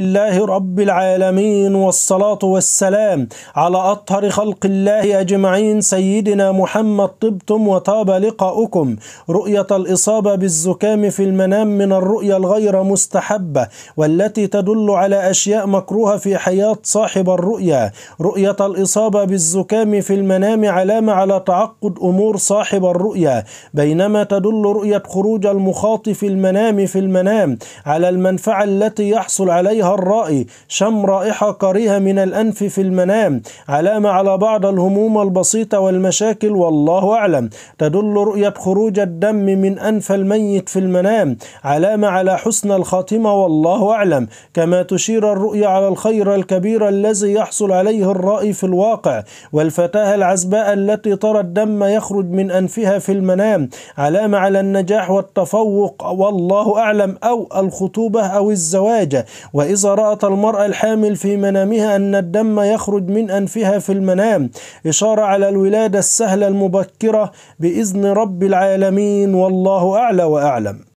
لله رب العالمين والصلاة والسلام على أطهر خلق الله أجمعين سيدنا محمد طبتم وطاب لقاؤكم رؤية الإصابة بالزكام في المنام من الرؤية الغير مستحبة والتي تدل على أشياء مكروهة في حياة صاحب الرؤية رؤية الإصابة بالزكام في المنام علامة على تعقد أمور صاحب الرؤية بينما تدل رؤية خروج المخاط في المنام في المنام على المنفعة التي يحصل عليها فيها الرأي شم رائحة كريهة من الأنف في المنام علامة على بعض الهموم البسيطة والمشاكل والله أعلم تدل رؤية خروج الدم من أنف الميت في المنام علامة على حسن الخاتمة والله أعلم كما تشير الرؤيا على الخير الكبير الذي يحصل عليه الرأي في الواقع والفتاة العزباء التي ترى الدم يخرج من أنفها في المنام علامة على النجاح والتفوق والله أعلم أو الخطوبة أو الزواج وإن وإذا رأت المرأة الحامل في منامها أن الدم يخرج من أنفها في المنام إشارة على الولادة السهلة المبكرة بإذن رب العالمين والله أعلى وأعلم